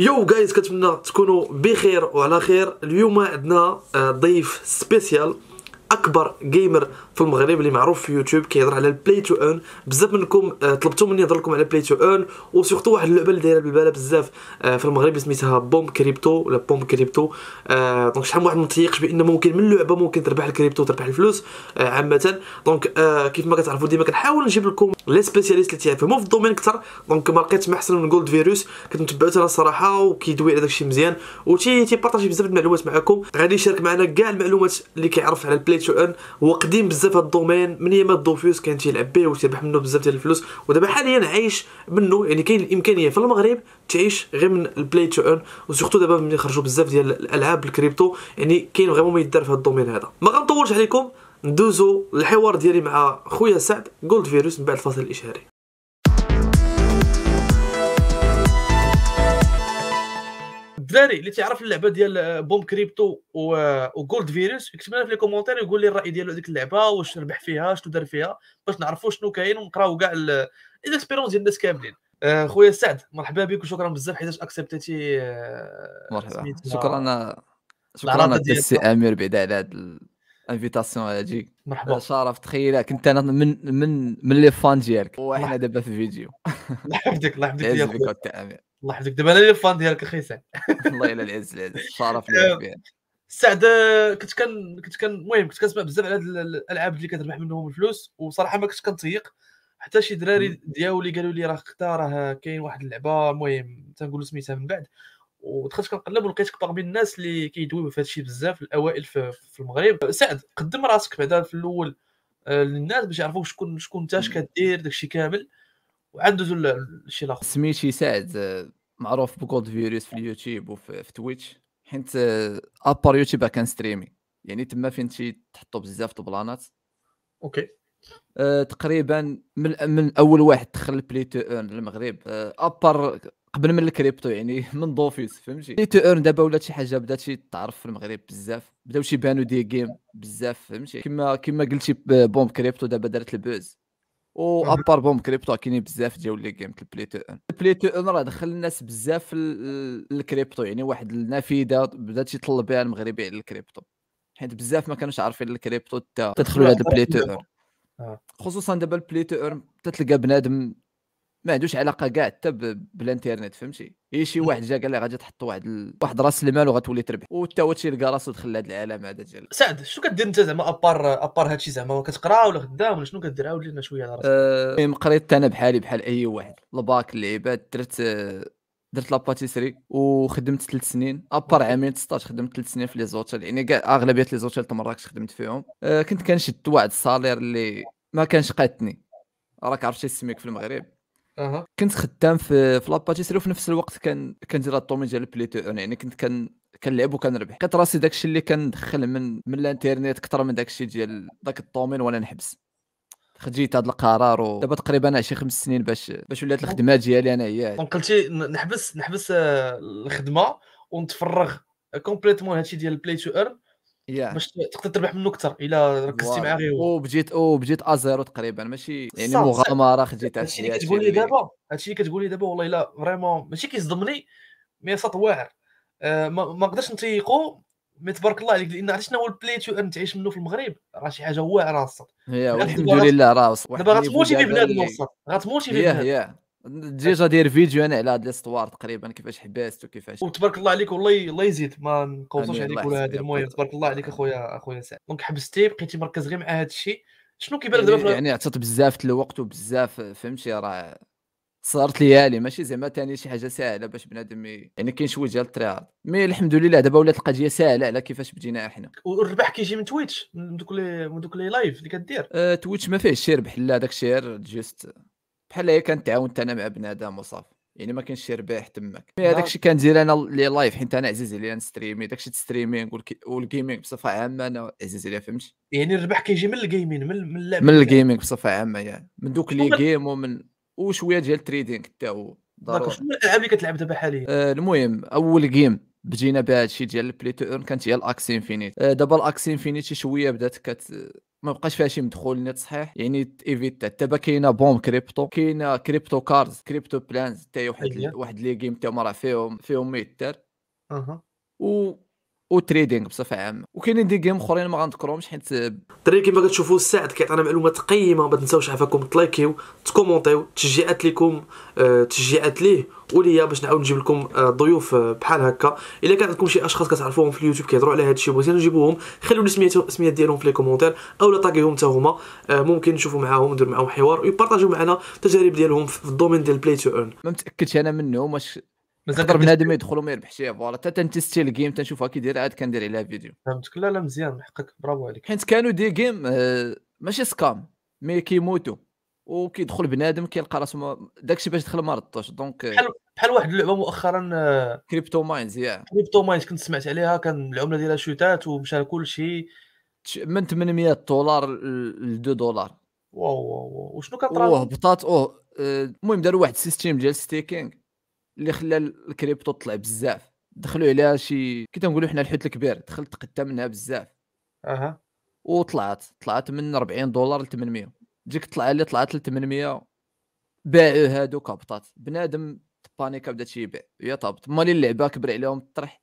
يو جايز كنتمنى تكونوا بخير وعلى خير اليوم عندنا آه, ضيف سبيسيال اكبر جيمر في المغرب اللي معروف في يوتيوب كيهضر على البلاي تو اون بزاف منكم آه، طلبتوا مني نهضر لكم على البلاي تو اون وسورتو واحد اللعبه اللي دايره بالباله بزاف آه، في المغرب سميتها بوم كريبتو ولا بوم كريبتو دونك شحال من واحد ما تيقش بان ممكن من لعبه ممكن تربح الكريبتو وتربح الفلوس آه، عامه دونك كيف ما كتعرفوا ديما كنحاول نجيب لكم لي سبيسياليست اللي تيفهموا في الدومين اكثر دونك ما لقيتش ما احسن من جولد فيروس كنت متبعته انا الصراحه وكيدوي على داكشي مزيان وتي تيبارطاجي بزاف المعلومات معكم غادي يشارك معنا كاع المعلومات اللي كيعرف على البلاي ان هو قديم بزاف هاد الدومين من ايام دوفيوس كان تيلعب به وتيربح منه بزاف ديال الفلوس ودابا حاليا عايش منه يعني كاين الامكانيه في المغرب تعيش غير من البلاي تو ايرن وسورتو دابا ملي خرجوا بزاف ديال الالعاب الكريبتو يعني كاين فريمون ما يدار في هاد الدومين هذا ما غنطولش عليكم ندوزو الحوار ديالي مع خويا سعد جولد فيروس من بعد الفاصل الاشهاري الدراري اللي تيعرف اللعبه ديال آه, بوم كريبتو وجولد آه, فيروس يكتب لنا في لي كومونتير يقول لي الراي ديالو ديك اللعبه واش ربح فيها شنو دار فيها باش نعرفوا شنو كاين ونقراو كاع الاكسبيرونس ديال الناس كاملين آه, خويا سعد مرحبا بك وشكرا بزاف حيتاش اكسبتيتي مرحبا شكرا شكرا السي امير بعدا على هذا الانفيتاسيون هادي مرحبا شرف تخيل كنت انا من من من لي فان ديالك وحنا دابا في فيديو الله يحفظك الله يحفظك يا خويا الله يحفظك دابا انا اللي فان ديالك سعد الله يلا العز العز شرف لي آه، سعد كنت كان كنت كان المهم كنت كنسمع بزاف على هاد الالعاب اللي كتربح منهم الفلوس وصراحه ما كنتش كنطيق حتى شي دراري دياولي قالوا لي راه خدا راه كاين واحد اللعبه المهم تنقولوا سميتها من بعد ودخلت كنقلب ولقيتك من الناس اللي كيدويو في هادشي بزاف الاوائل في, في المغرب سعد قدم راسك بعدا في الاول آه، للناس باش يعرفوك شكون شكون انت اش كدير داكشي كامل وعددوا الشيء الاخر سميتي سعد آه، معروف بجولد فيريوس في اليوتيوب وفي في تويتش حيت ابار آه، يوتيوب كان ستريمي يعني تما فين تحطوا بزاف البلانات اوكي أه تقريبا من من اول واحد دخل بلي تو ايرن المغرب ابار آه، قبل من الكريبتو يعني من دوفيس فهمتي بلي تو ايرن دابا ولات شي حاجه بدات شي تعرف في المغرب بزاف بداو شي بانو دي جيم بزاف فهمتي كما كما قلتي بومب كريبتو دابا دارت البوز و ابار بوم كريبتو كاينين بزاف ديال لي جيم البلاي تو ان البلاي تو ان راه دخل الناس بزاف في الكريبتو يعني واحد النافذه بدات تطلب بها المغربي على الكريبتو حيت بزاف ما كانوش عارفين الكريبتو حتى تدخلوا لهاد البلاي تو ان آه. خصوصا دابا البلاي تو ان تتلقى بنادم ما عندوش علاقه كاع حتى بالانترنت فهمتي هي شي واحد جا قال لي غادي تحط واحد ال... واحد راس المال وغتولي تربح وتا هو الشيء لقى راسو دخل لهذا العالم هذا ديال سعد شنو كدير انت زعما ابار ابار هادشي زعما كتقرا ولا خدام ولا شنو كدير عاود لنا شويه على راسك أه، المهم أه... قريت انا بحالي بحال اي واحد الباك العباد درت درت لاباتيسري وخدمت ثلاث سنين ابار عامين 19 خدمت ثلاث سنين في لي زوتيل يعني كاع اغلبيه لي زوتيل في مراكش خدمت فيهم أه كنت كنشد واحد الصالير اللي ما كانش قاتني راك عرفتي سميك في المغرب أه. كنت خدام في في لاباتيسري وفي نفس الوقت كان كندير الطومي ديال بليتو يعني كنت كان كنلعب وكنربح كنت راسي داكشي اللي كندخل من من الانترنيت اكثر من داكشي ديال داك الطومين وانا نحبس خديت هذا القرار ودابا تقريبا شي خمس سنين باش باش ولات الخدمه ديالي انا هي دونك قلتي نحبس نحبس آه، الخدمه ونتفرغ كومبليتمون هادشي ديال بلاي تو ارن yeah. باش تقدر تربح منه اكثر الا ركزتي معاه غير بجيت وبجيت وبجيت ازيرو تقريبا ماشي يعني مغامره خديت هادشي اللي كتقول لي دابا هادشي اللي كتقول لي دابا والله الا فريمون ماشي كيصدمني مي سات واعر آه، ما نقدرش نتيقو مي تبارك الله عليك لان عرفت شنو هو البلاي تو ان تعيش منه في المغرب راه شي حاجه واعره الصاد الحمد لله راه دابا غتموتي في بنادم الصاد غتموتي في بنادم ديجا داير فيديو انا على هاد ليستوار تقريبا كيفاش حبست وكيفاش وتبارك الله عليك والله الله يزيد ما نقوصوش عليك ولا هذا المهم تبارك الله عليك اخويا اخويا سعد دونك حبستي بقيتي مركز غير مع هذا الشيء شنو كيبان دابا يعني, يعني عطات بزاف الوقت وبزاف فهمتي راه صارت ليالي ماشي زعما ثاني شي حاجه ساهله باش بنادم يعني كاين شويه ديال الترياض مي الحمد لله دابا ولات القضيه ساهله على كيفاش بدينا احنا والربح كيجي من تويتش من دوك من دوك لي لايف اللي كدير أه تويتش ما فيهش شي ربح لا داك الشيء جوست بحال هي تعاونت انا مع بنادم وصافي يعني ما كانش شي ربح تماك مي يعني هذاك الشيء كندير انا لي لايف حيت انا عزيز عليا نستريمي داك الشيء الستريمينغ والجيمنج بصفه عامه انا عزيز عليا فهمتي يعني الربح كيجي من الجيمين من من اللعب من الجيمنج بصفه عامه يعني من دوك لي جيم ومن وشويه ديال التريدينغ حتى هو ضروري شنو الالعاب اللي كتلعب دابا حاليا آه المهم اول جيم بجينا بهذا الشيء ديال البلي تو كانت هي الاكسي انفينيت آه دابا الاكسي انفينيت شويه بدات كت ما بقاش فيها شي مدخول نت صحيح يعني ايفيت دابا كاينه بوم كريبتو كاينه كريبتو كارز كريبتو بلانز حتى واحد أيوة. واحد لي جيم تاهما راه فيهم فيهم ميتر اها و وتريدينغ بصفه عامه وكاينين دي جيم اخرين ما غنذكرهمش حيت الدراري كما كتشوفوا السعد كيعطينا معلومات قيمه ما تنساوش عفاكم تلايكيو تكومونتيو تشجيعات لكم آه، تشجيعات ليه وليا باش نعاود نجيب لكم آه، ضيوف آه، بحال هكا الا كان عندكم شي اشخاص كتعرفوهم في اليوتيوب كيهضروا على هذا الشيء بغيتو نجيبوهم خلوا لي اسميات ديالهم في لي كومونتير اولا طاقيهم حتى هما ممكن نشوفوا معاهم ندير معاهم حوار ويبارطاجيو معنا التجارب ديالهم في الدومين ديال بلاي تو ايرن ما متاكدش انا منهم واش يقدر بنادم يدخل وما يربحش شي فوالا حتى ستيل الجيم تنشوفها كي داير عاد كندير عليها فيديو فهمتك لا لا مزيان حقك برافو عليك حيت كانوا دي جيم آه، ماشي سكام مي كيموتوا وكيدخل بنادم كيلقى راسو داكشي باش دخل ما ردوش دونك آه، بحال بحال واحد اللعبه مؤخرا آه، كريبتو ماينز يا كريبتو ماينز كنت سمعت عليها كان العمله ديالها شوتات ومشى شيء من 800 دولار ل 2 دولار واو واو وشنو كطرا وهبطات اوه المهم داروا واحد السيستيم ديال ستيكينغ اللي خلى الكريبتو طلع بزاف دخلوا عليها شي كي تنقولوا حنا الحوت الكبير دخلت تقدم منها بزاف اها وطلعت طلعت من 40 دولار ل 800 ديك الطلعه اللي طلعت ل 800 باعوا هادوك هبطات بنادم بانيكا بدات يبيع يا طابط مالي اللعبه كبر عليهم الطرح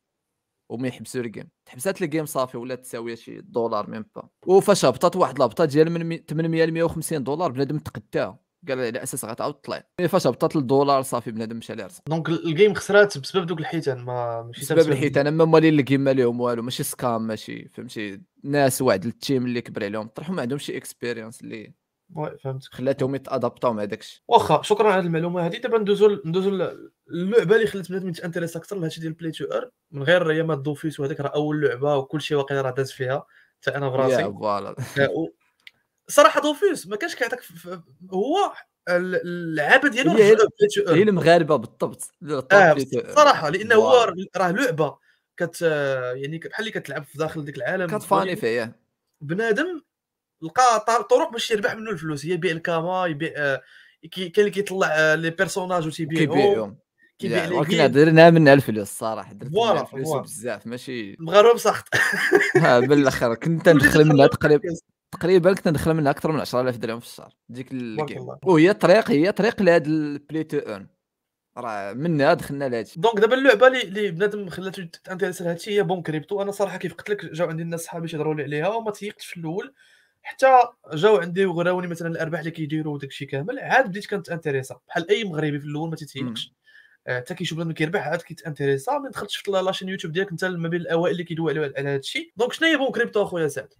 وما يحبسوا الجيم تحبسات الجيم صافي ولا تساوي شي دولار ميم با وفاش هبطت واحد الهبطه ديال من 800 ل 150 دولار بنادم تقداها قال لي اساس غتعاود طلع إيه، فاش هبطت الدولار صافي بنادم مشى ليرسم دونك الجيم خسرات بسبب دوك الحيتان ما ماشي بسبب, الحيتان اما مالين الجيم ما لهم والو ماشي سكام ماشي فهمتي ناس واحد التيم اللي كبر عليهم طرحوا ما عندهمش شي اللي وي فهمتك خلاتهم يتادابطاو مع داكشي واخا شكرا على المعلومه هذه دابا ندوزو ندوزو اللعبه اللي خلات بنادم يتانتريس اكثر لهادشي ديال بلاي تو ار من غير ريامات دوفيس وهذيك راه اول لعبه وكل شيء واقيلا راه داز فيها حتى انا براسي فوالا صراحه دوفيوس ما كانش كيعطيك هو اللعابه ديالو هي المغاربه بالضبط آه، صراحه لان هو راه لعبه كت يعني بحال اللي كتلعب في داخل ديك العالم كتفاني فيه بنادم لقى طرق باش يربح منه الفلوس يبيع الكاما يبيع آه، كاين اللي كيطلع آه، لي بيرسوناج وتيبيعهم كيبيع لي ولكن درنا منها الفلوس الصراحه درت منها الفلوس بزاف ماشي مغاربه بسخط بالاخر كنت ندخل منها تقريبا تقريبا كنا ندخل منها اكثر من 10000 درهم في الشهر ديك الجيم وهي طريق هي طريق لهذا البلاي تو اون راه منها دخلنا لهادشي دونك دابا اللعبه اللي بنادم خلاتو تانتيريس لهادشي هي بون كريبتو انا صراحه كيف قلت لك جاو عندي الناس صحابي تيهضروا لي عليها وما تيقتش في الاول حتى جاو عندي وغراوني مثلا الارباح اللي كيديروا وداكشي كامل عاد بديت كانت انتريسا بحال اي مغربي في الاول ما تيتيقش آه، حتى كيشوف بنادم كيربح عاد كيت انتريسا من دخلت شفت لاشين يوتيوب ديالك انت ما بين الاوائل اللي كيدوي على هادشي دونك شنو هي بون كريبتو اخويا سعد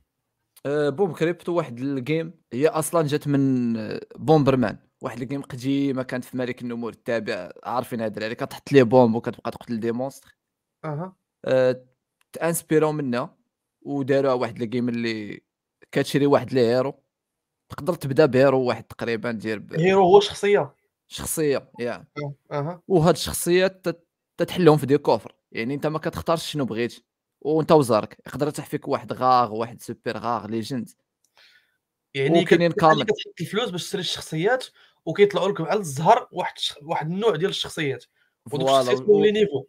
آه، بوم كريبتو واحد الجيم هي اصلا جات من آه، بومبرمان واحد الجيم قديمه كانت في ملك النمور التابع عارفين هاد الدراري يعني كتحط لي بومب وكتبقى تقتل دي مونستر اها أه تانسبيرو منها وداروها واحد الجيم اللي كتشري واحد لي هيرو تقدر تبدا بهيرو واحد تقريبا دير ب... هيرو هو شخصيه شخصيه يا أه، اها وهاد الشخصيات تتحلهم في دي كوفر يعني انت ما كتختارش شنو بغيتي وانت وزارك يقدر فيك واحد غاغ واحد سوبر غاغ ليجند يعني كاينين كامل كتحط الفلوس باش تشري الشخصيات وكيطلعوا لك بحال الزهر واحد واحد النوع ديال الشخصيات ودوك الشخصيات لي نيفو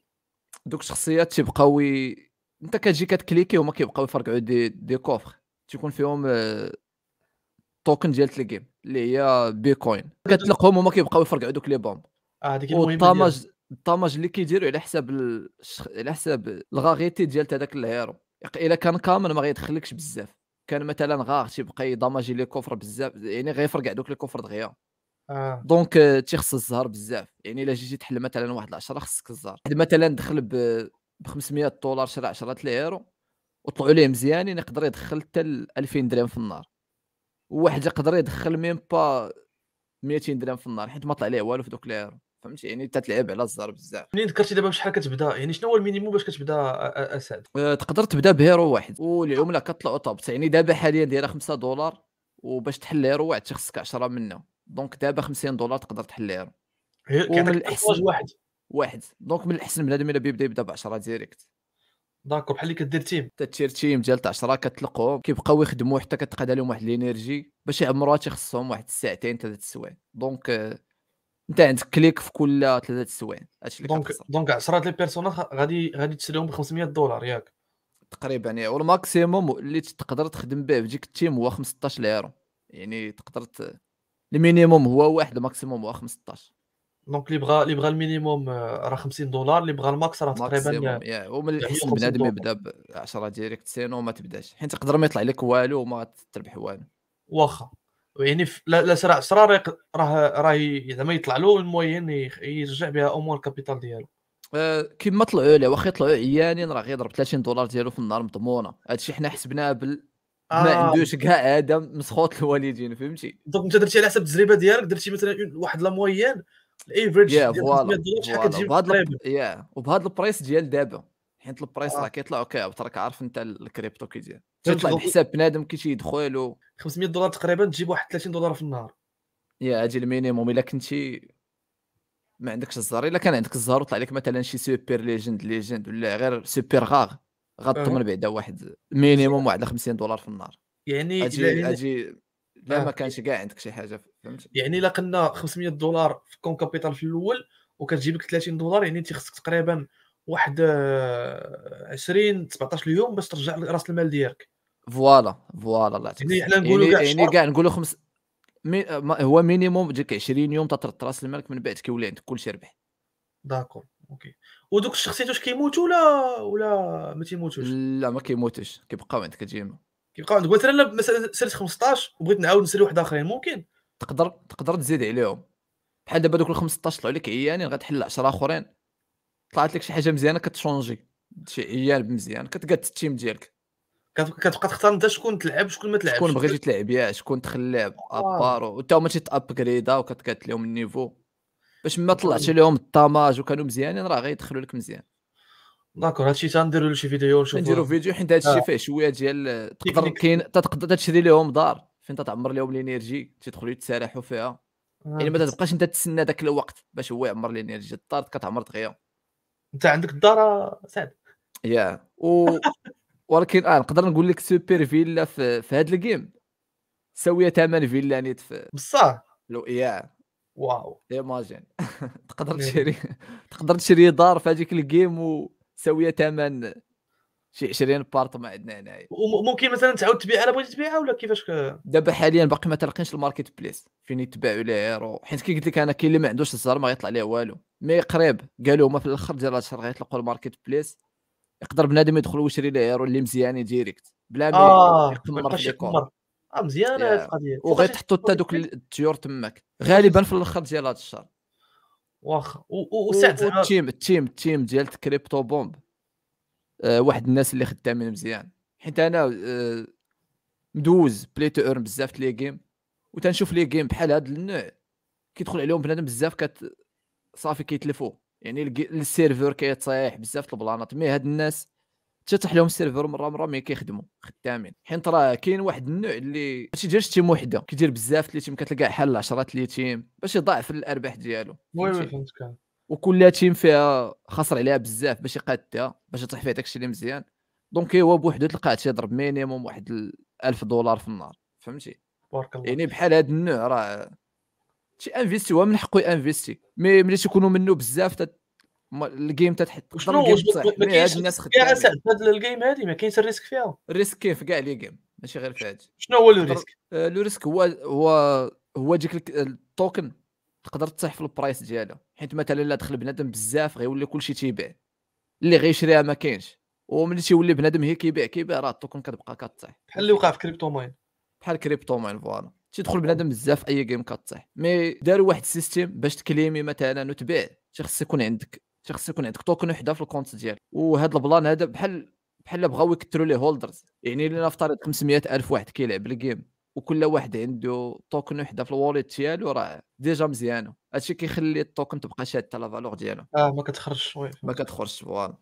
دوك الشخصيات تيبقاو انت كتجي كتكليكي هما كيبقاو يفرقعوا دي دي كوفر تيكون فيهم التوكن آه، ديال الجيم اللي هي بيكوين كتلقهم هما كيبقاو يفرقعوا دوك لي بومب اه هذيك المهمه الطماج اللي كيديروا على حساب الشخ... على حساب الغاغيتي ديال هذاك الهيرو الا كان كامل ما غيدخلكش بزاف كان مثلا غاغ تيبقى يضماجي لي كفر بزاف يعني غيفرقع دوك لي كفر دغيا آه. دونك تيخص الزهر بزاف يعني الا جيتي تحل مثلا واحد 10 خصك الزهر مثلا دخل ب 500 دولار شرا 10 الهيرو وطلعوا ليه مزيانين يقدر يدخل حتى 2000 درهم في النار وواحد يقدر يدخل ميم با 200 درهم في النار حيت ما طلع ليه والو في دوك الهيرو فهمتي يعني تتلعب على الزار بزاف منين ذكرتي دابا بشحال كتبدا يعني شنو هو المينيموم باش كتبدا اسعد أه، تقدر تبدا بهيرو واحد والعمله كطلع طابت يعني دابا حاليا دايره 5 دولار وباش تحل هيرو واحد خصك 10 منه دونك دابا 50 دولار تقدر تحل هيرو ومن الاحسن واحد واحد دونك من الاحسن بنادم الا بيبدا يبدا ب 10 ديريكت داكو بحال اللي كدير تيم تاتير تيم ديال 10 كتلقهم كيبقاو يخدموا حتى كتقاد لهم واحد الانرجي باش يعمروها تيخصهم واحد الساعتين ثلاث سوايع دونك أه، انت عندك كليك في كل ثلاثه السوايع هادشي اللي دونك دونك 10 لي بيرسوناج غادي غادي تشريهم ب 500 دولار ياك تقريبا يعني والماكسيموم اللي تقدر تخدم به في ديك التيم هو 15 ليرو يعني تقدر ت... المينيموم هو واحد الماكسيموم هو 15 دونك اللي بغى اللي بغى المينيموم آه، راه 50 دولار اللي بغى الماكس راه تقريبا آه، يا ومن الاحسن يعني بنادم يبدا ب 10 ديريكت سينو ما تبداش حيت تقدر ما يطلع لك والو وما تربح والو واخا يعني لا صراع صراع راه راه زعما يطلع له الموين يعني يرجع بها امور الكابيتال ديالو أه، كيما طلعوا له واخا يطلعوا عيانين راه غيضرب 30 دولار ديالو في النهار مضمونه هادشي حنا حسبناه بال آه. ما عندوش كاع هذا مسخوط الوالدين فهمتي دونك انت درتي على حسب التجربه ديالك درتي مثلا واحد لا موين الايفريج yeah, ديال شحال كتجيب يا وبهذا البريس ديال دابا حيت البريس راه آه. كيطلع اوكي راك عارف انت الكريبتو كيدير تطلع حساب بنادم كي تيدخل يدخل 500 دولار تقريبا تجيب واحد 30 دولار في النهار يا اجي المينيموم الا كنتي ما عندكش الزهر الا كان عندك الزهر وطلع لك مثلا شي سوبر ليجند ليجند ولا غير سوبر غاغ غطمن بعدا واحد مينيموم واحد 50 دولار في النهار يعني اجي اجي لا أه. ما كانش كاع عندك شي حاجه فهمت يعني الا قلنا 500 دولار في كون كابيتال في الاول وكتجيب لك 30 دولار يعني خصك تقريبا واحد 20 آه، 17 اليوم باش ترجع راس المال ديالك فوالا فوالا الله يعطيك يعني نقولوا يعني كاع يعني كاع نقولوا خمس مي... هو مينيموم ديك 20 يوم تطرد راس المالك من بعد كيولي عندك كلشي ربح داكور اوكي ودوك الشخصيات واش كيموتوا ولا ولا ما تيموتوش لا ما كيموتوش كيبقاو عندك ديما كيبقاو عندك مثلا انا سرت 15 وبغيت نعاود نسري واحد اخرين ممكن تقدر تقدر تزيد عليهم بحال دابا دوك ال 15 طلعوا لك عيانين غتحل 10 اخرين طلعت لك شي حاجه مزيانه كتشونجي شي عيال مزيان كتقاد التيم ديالك كتبقى تختار انت شكون تلعب شكون ما تلعبش شكون بغيتي تلعب يا شكون تخلع آه. ابار وانت هما تيتابغريدا وكتقاد لهم النيفو باش ما طلعتي لهم الطماج وكانوا مزيانين راه غيدخلوا لك مزيان داكور هادشي تنديروا شي فيديو نشوفوا نديروا فيديو حيت هادشي آه. فيه شويه ديال تقدر كاين تقدر تشري لهم دار فين تعمر لهم الانرجي تيدخلوا يتسارحوا فيها آه. يعني ما تبقاش انت تسنى داك الوقت باش هو يعمر الانرجي الدار كتعمر دغيا انت عندك الدار سعد يا و... ولكن اه نقدر نقول لك سوبر فيلا في, في هذا الجيم ساويه ثمن فيلا نيت في بصح لو يا واو ايماجين تقدر تشري تقدر تشري دار في هذيك الجيم وساويه ثمن شي 20 بارت ما عندنا هنايا وممكن مثلا تعاود تبيعها الا بغيتي تبيعها ولا كيفاش ك... دابا حاليا باقي ما تلقينش الماركت بليس فين يتباعوا ليه ايرو حيت كي قلت لك انا كاين اللي ما عندوش الزهر ما يطلع ليه والو مي قريب قالوا هما في الاخر ديال الشهر غيطلقوا الماركت بليس يقدر بنادم يدخل ويشري لي ايرو اللي مزيانين ديريكت بلا ما آه، يقمر في الكور اه مزيانه هذه القضيه وغير تحطوا حتى دوك الطيور تماك غالبا في الاخر ديال هذا الشهر واخا وسعد آه. التيم التيم التيم ديال كريبتو بومب أه واحد الناس اللي خدامين مزيان حيت انا أه مدوز بلاي تو ايرن بزاف لي جيم وتنشوف لي جيم بحال هذا النوع كيدخل عليهم بنادم بزاف كت صافي كيتلفوا يعني السيرفر كيتصيح بزاف البلانات مي هاد الناس تفتح لهم السيرفر مره مره مي كيخدموا خدامين حيت راه كاين واحد النوع اللي ما تيديرش تيم وحده كيدير بزاف تليتيم كتلقى حل 10 تليتيم باش يضاعف الارباح ديالو فهمتك وكل تيم فيها خسر عليها بزاف باش يقادها باش يطيح فيها داكشي اللي مزيان دونك هو بوحدو تلقاه تيضرب مينيموم واحد 1000 دولار في النهار فهمتي بارك الله يعني بحال هذا النوع راه شي انفيستي هو من حقه انفيستي مي ملي تيكونوا منه بزاف تت... الجيم تتحط شنو ما كاينش الناس خدامين هاد الجيم هادي ما كاينش الريسك فيها الريسك كاين في كاع لي جيم ماشي غير في هادي شنو هو الريسك آه، لو ريسك هو هو هو ديك التوكن تقدر تطيح في البرايس ديالها حيت مثلا الا دخل بنادم بزاف غيولي كلشي تيبيع اللي غيشريها ما كاينش وملي تيولي بنادم هي كيبيع كيبيع راه التوكن كتبقى كطيح بحال اللي وقع في كريبتو ماين بحال كريبتو ماين فوالا تيدخل بنادم بزاف اي جيم كطيح مي داروا واحد السيستيم باش تكليمي مثلا وتبيع تيخص يكون عندك تيخص يكون عندك توكن وحده في الكونت ديالك وهذا البلان هذا بحال بحال بغاو يكثروا ليه هولدرز يعني لنفترض نفترض 500 الف واحد كيلعب الجيم وكل واحد عنده توكن وحده في الواليت ديالو راه ديجا مزيانه هادشي كيخلي التوكن تبقى شاده لا فالور ديالو اه ما كتخرجش وي ما كتخرجش فوالا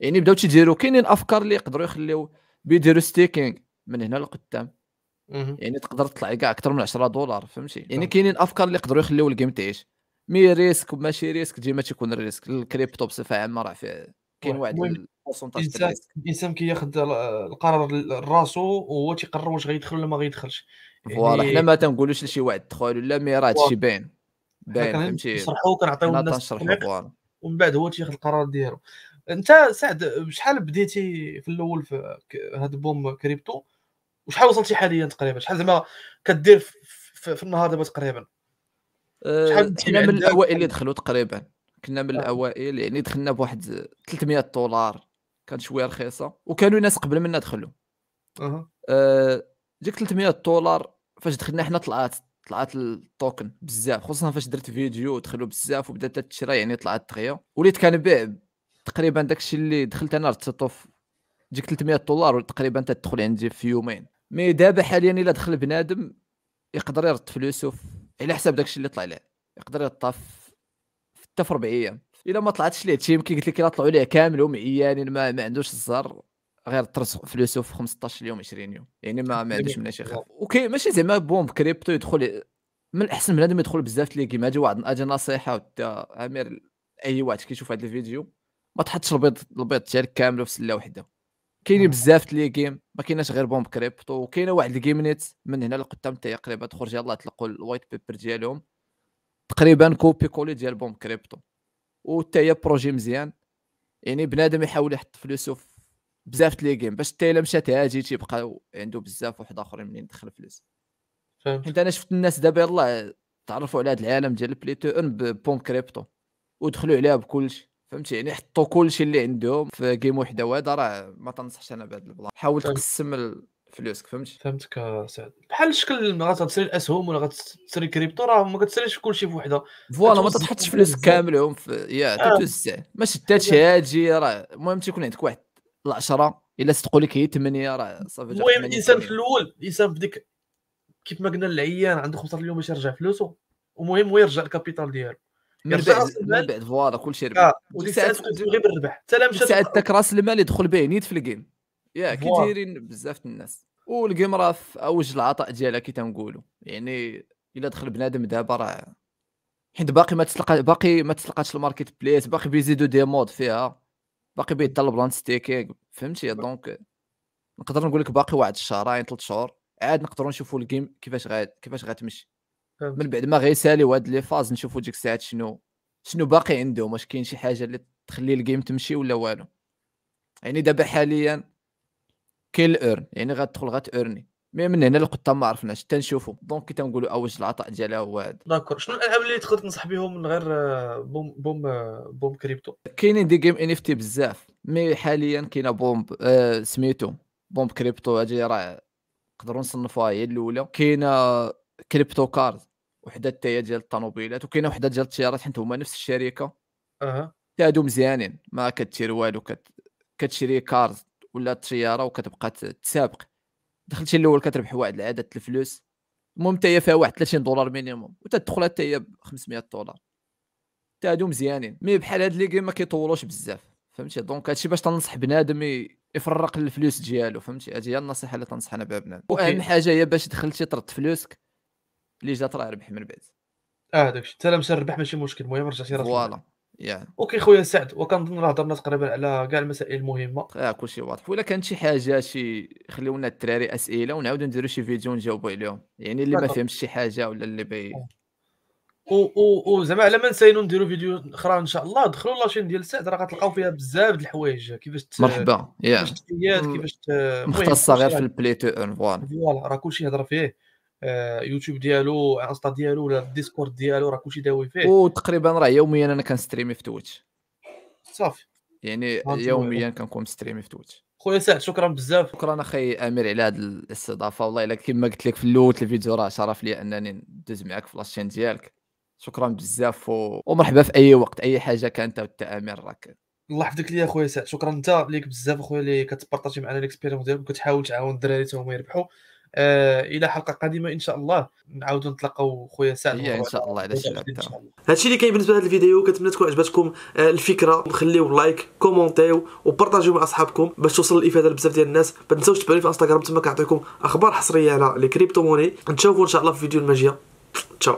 يعني بداو تيديروا كاينين افكار اللي يقدروا يخليو بيديروا ستيكينغ من هنا لقدام يعني تقدر تطلع كاع اكثر من 10 دولار فهمتي يعني كاينين افكار اللي يقدروا يخليو الجيم تعيش مي ريسك وماشي ريسك ديما تيكون ريسك الكريبتو بصفه عامه راه فيه كاين واحد البورسونتاج الانسان كياخذ القرار لراسو وهو تيقرر واش غيدخل ولا ما غيدخلش يعني فوالا حنا ما تنقولوش لشي واحد دخل ولا مي راه هادشي باين باين فهمتي نشرحو كنعطيو الناس ومن بعد هو تياخذ القرار ديالو انت سعد شحال بديتي في الاول في هاد بوم كريبتو وشحال وصلتي حاليا تقريبا شحال زعما كدير في, النهار دابا تقريبا أه، شحال كنا من الاوائل اللي دخلوا تقريبا كنا من آه. الاوائل يعني دخلنا بواحد 300 دولار كانت شويه رخيصه وكانوا ناس قبل منا دخلوا اها ديك أه، 300 دولار فاش دخلنا حنا طلعت طلعت التوكن بزاف خصوصا فاش درت فيديو ودخلوا بزاف وبدات تشرى يعني طلعت دغيا وليت كنبيع تقريبا داكشي اللي دخلت انا رتسيطو ديك 300 دولار تقريبا تدخل عندي في يومين مي دابا حاليا الا دخل بنادم يقدر يرد فلوسه على حساب داكشي اللي طلع ليه يقدر يطاف حتى في اربع ايام الا ما طلعتش ليه تيم كي قلت لك الا طلعوا ليه كامل ومعيانين ما, ما عندوش الزر غير ترسخ فلوسه في 15 يوم 20 يوم يعني ما ما عندوش منها شي خير اوكي ماشي زعما بوم كريبتو يدخل من الاحسن بنادم يدخل بزاف لي كيما جا واحد اجي نصيحه ودا عامر اي واحد كيشوف هذا الفيديو ما تحطش البيض البيض ديالك كامل في سله وحده كاينين بزاف لي جيم ما كايناش غير بومب كريبت وكاينه واحد الجيم نيت من هنا لقدام تقريبا تخرج يلاه تلقوا الوايت بيبر ديالهم تقريبا كوبي كولي ديال بومب كريبتو وتا هي بروجي مزيان يعني بنادم يحاول يحط فلوسو بزاف لي جيم باش حتى الا مشات هاجي تيبقى عنده بزاف واحد اخرين منين دخل فلوس حيت انا شفت الناس دابا يلاه تعرفوا على هذا العالم ديال البليتو ان بومب كريبتو ودخلوا عليها بكلشي فهمتي يعني حطوا كل شيء اللي عندهم في جيم وحده وهذا راه ما تنصحش انا بهذا البلان حاول تقسم فلوسك فهمتي فهمتك سعد بحال شكل غتشري الاسهم ولا غتشري كريبتو راه ما شيء كلشي وحده فوالا ما تحطش فلوس كاملهم في يا آه. ما شتاتش هادشي راه المهم تيكون عندك واحد العشرة الا صدقوا لك هي 8 راه صافي المهم الانسان في الاول الانسان في ديك كيف ما قلنا العيان عنده 15 اليوم باش يرجع فلوسه ومهم هو يرجع الكابيتال ديالو بعد فوالا كل شيء ربح غير بالربح حتى لا مشات عندك راس المال يدخل به نيت في الجيم كي كثيرين بزاف الناس والجيم راه في اوج العطاء ديالها كي تنقولوا يعني الا دخل بنادم دابا راه حيت باقي ما تسلق باقي ما تسلقاتش الماركت بليس باقي بيزيدو دي مود فيها باقي البلان ستيكينغ فهمتي دونك نقدر نقول لك باقي واحد الشهرين ثلاث شهور عاد نقدروا نشوفوا الجيم كيفاش غا كيفاش غتمشي من بعد ما غيساليو هاد لي فاز نشوفوا ديك الساعات شنو شنو باقي عندهم واش كاين شي حاجه اللي تخلي الجيم تمشي ولا والو يعني دابا حاليا كاين الارن يعني غتدخل غاتارني مي من هنا لقدام ما عرفناش حتى نشوفو دونك كي تنقولوا اواش العطاء ديالها هو هذا داكور شنو الالعاب اللي تقدر تنصح بهم من غير آه، بوم بوم آه، بوم كريبتو كاينين دي جيم ان اف تي بزاف مي حاليا كاينه بومب آه سميتو بومب كريبتو هذه راه نقدروا نصنفوها هي الاولى كاينه كريبتو كارد وحده تاهي ديال الطوموبيلات وكاينه وحده ديال التيارات حيت هما نفس الشركه اها هادو مزيانين ما كتير والو كت... كتشري كارز ولا الطياره وكتبقى تسابق دخلتي الاول كتربح واحد العدد الفلوس المهم حتى فيها واحد 30 دولار مينيموم وتدخل حتى هي ب 500 دولار حتى مزيانين مي بحال هاد لي ما كيطولوش بزاف فهمتي دونك هادشي باش تنصح بنادم يفرق الفلوس ديالو فهمتي هادي هي النصيحه اللي تنصح انا بها بنادم واهم حاجه هي باش دخلتي طردت فلوسك ليش جا طلع ربح من بعد اه داك حتى لا مشى ربح ماشي مشكل المهم رجع سير فوالا يعني اوكي خويا سعد وكنظن راه هضرنا تقريبا على كاع المسائل المهمه اه كلشي واضح ولا كانت شي حاجه شي خليو لنا الدراري اسئله ونعاودو نديرو شي فيديو نجاوبو عليهم يعني اللي ما نعم. فهمش شي حاجه ولا اللي بي او آه. او او زعما على ما نساينو نديرو فيديو اخرى ان شاء الله دخلوا لاشين ديال سعد راه غتلقاو فيها بزاف د الحوايج كيفاش مرحبا يا كيفاش مختصه غير في البلي تو ان فوالا فوالا راه كلشي يهضر فيه آه، يوتيوب ديالو انستا ديالو ولا الديسكورد ديالو راه كلشي داوي فيه وتقريبا راه يوميا انا كنستريمي في تويتش صافي يعني يوميا كنكون ستريمي في تويتش خويا سعد شكرا بزاف شكرا اخي امير على هذه الاستضافه والله الا كما قلت لك في الاول الفيديو راه شرف لي انني ندوز معك في لاشين ديالك شكرا بزاف و... ومرحبا في اي وقت اي حاجه كانت انت امير راك الله يحفظك ليا خويا سعد شكرا انت ليك بزاف خويا اللي كتبارطاجي معنا الاكسبيريونس ديالك وكتحاول تعاون الدراري حتى هما يربحوا آه، الى حلقه قادمه ان شاء الله نعاودوا نتلاقاو خويا سعد ان شاء الله على هادشي اللي كاين بالنسبه لهذا الفيديو كنتمنى تكون عجبتكم آه، الفكره خليو لايك كومونتيو وبارطاجيو مع اصحابكم باش توصل الافاده لبزاف ديال الناس ما تنساوش تبعوني في انستغرام تما كنعطيكم اخبار حصريه على لي كريبتو موني نتشوفوا ان شاء الله في فيديو الماجيه تشاو